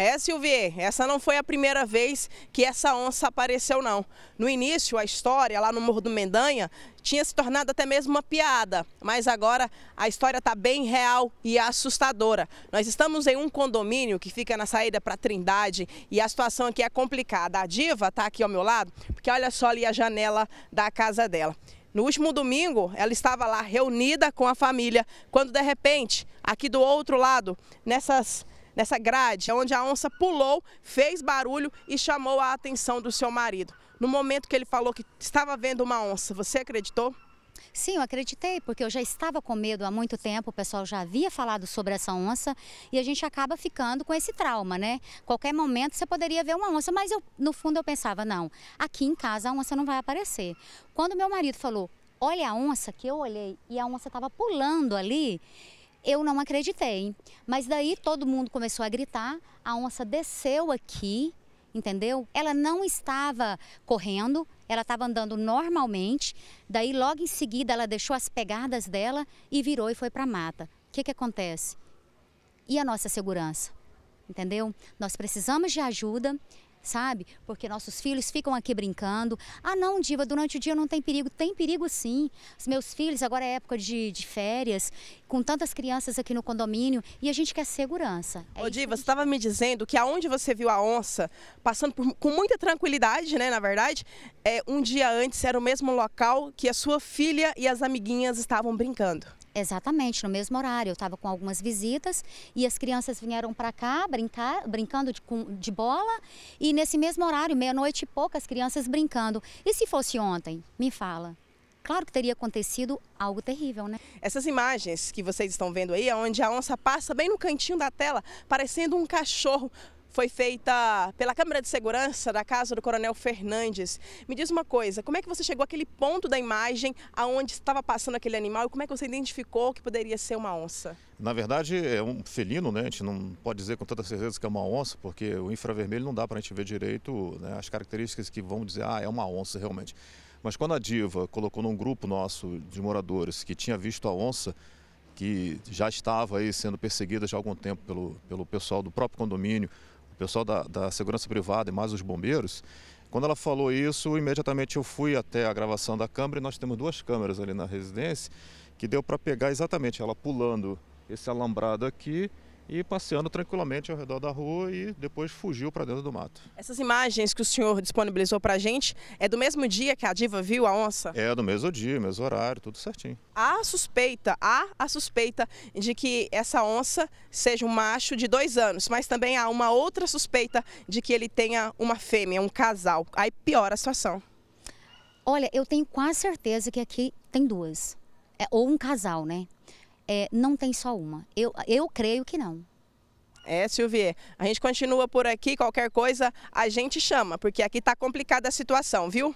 É, Silvia, essa não foi a primeira vez que essa onça apareceu, não. No início, a história lá no Morro do Mendanha tinha se tornado até mesmo uma piada, mas agora a história está bem real e assustadora. Nós estamos em um condomínio que fica na saída para Trindade e a situação aqui é complicada. A diva está aqui ao meu lado, porque olha só ali a janela da casa dela. No último domingo, ela estava lá reunida com a família, quando de repente, aqui do outro lado, nessas nessa grade, onde a onça pulou, fez barulho e chamou a atenção do seu marido. No momento que ele falou que estava vendo uma onça, você acreditou? Sim, eu acreditei, porque eu já estava com medo há muito tempo, o pessoal já havia falado sobre essa onça e a gente acaba ficando com esse trauma, né? Qualquer momento você poderia ver uma onça, mas eu, no fundo eu pensava, não, aqui em casa a onça não vai aparecer. Quando meu marido falou, olha a onça, que eu olhei e a onça estava pulando ali, eu não acreditei. Mas daí todo mundo começou a gritar, a onça desceu aqui, entendeu? Ela não estava correndo, ela estava andando normalmente. Daí logo em seguida ela deixou as pegadas dela e virou e foi para a mata. O que, que acontece? E a nossa segurança? Entendeu? Nós precisamos de ajuda sabe? Porque nossos filhos ficam aqui brincando. Ah, não, Diva, durante o dia não tem perigo. Tem perigo sim. Os meus filhos, agora é época de, de férias, com tantas crianças aqui no condomínio, e a gente quer segurança. É Ô, Diva, você estava me dizendo que aonde você viu a onça, passando por, com muita tranquilidade, né, na verdade, é, um dia antes era o mesmo local que a sua filha e as amiguinhas estavam brincando. Exatamente, no mesmo horário. Eu estava com algumas visitas e as crianças vieram para cá brincar, brincando de, de, bola. E nesse mesmo horário, meia-noite e poucas crianças brincando. E se fosse ontem? Me fala. Claro que teria acontecido algo terrível, né? Essas imagens que vocês estão vendo aí, é onde a onça passa bem no cantinho da tela, parecendo um cachorro foi feita pela Câmara de Segurança da casa do Coronel Fernandes. Me diz uma coisa, como é que você chegou àquele ponto da imagem aonde estava passando aquele animal e como é que você identificou que poderia ser uma onça? Na verdade, é um felino, né? A gente não pode dizer com tanta certeza que é uma onça, porque o infravermelho não dá para a gente ver direito né? as características que vão dizer, ah, é uma onça realmente. Mas quando a Diva colocou num grupo nosso de moradores que tinha visto a onça, que já estava aí sendo perseguida já há algum tempo pelo, pelo pessoal do próprio condomínio, pessoal da, da segurança privada e mais os bombeiros. Quando ela falou isso, imediatamente eu fui até a gravação da câmera e nós temos duas câmeras ali na residência que deu para pegar exatamente ela pulando esse alambrado aqui e passeando tranquilamente ao redor da rua e depois fugiu para dentro do mato. Essas imagens que o senhor disponibilizou para a gente é do mesmo dia que a diva viu a onça? É, do mesmo dia, mesmo horário, tudo certinho. Há suspeita, há a suspeita de que essa onça seja um macho de dois anos, mas também há uma outra suspeita de que ele tenha uma fêmea, um casal. Aí piora a situação. Olha, eu tenho quase certeza que aqui tem duas. É, ou um casal, né? é, não tem só uma. Eu, eu creio que não. É, Silvia, a gente continua por aqui, qualquer coisa a gente chama, porque aqui está complicada a situação, viu?